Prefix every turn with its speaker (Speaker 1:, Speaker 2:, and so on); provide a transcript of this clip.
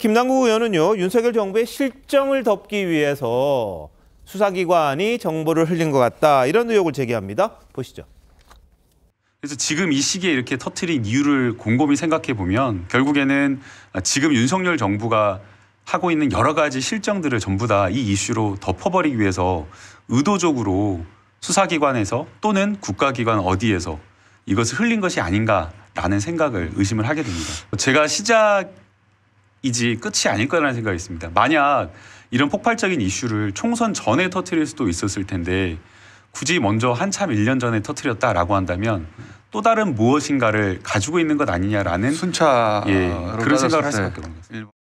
Speaker 1: 김남국 의원은요, 윤석열 정부의 실정을 덮기 위해서 수사기관이 정보를 흘린 것 같다. 이런 의혹을 제기합니다. 보시죠. 그래서 지금
Speaker 2: 이 시기에 이렇게 터트린 이유를 곰곰이 생각해 보면 결국에는 지금 윤석열 정부가 하고 있는 여러 가지 실정들을 전부 다 이 이슈로 덮어버리기 위해서 의도적으로 수사기관에서 또는 국가기관 어디에서 이것을 흘린 것이 아닌가라는 생각을 의심을 하게 됩니다. 제가 시작 이지 끝이 아닐 거라는 생각이 있습니다. 만약 이런 폭발적인 이슈를 총선 전에 터트릴 수도 있었을 텐데 굳이 먼저 한참 1년 전에 터트렸다라고 한다면 또 다른 무엇인가를 가지고 있는 것 아니냐라는 순차 예, 그런 생각을 할 수밖에
Speaker 3: 네. 없는 거다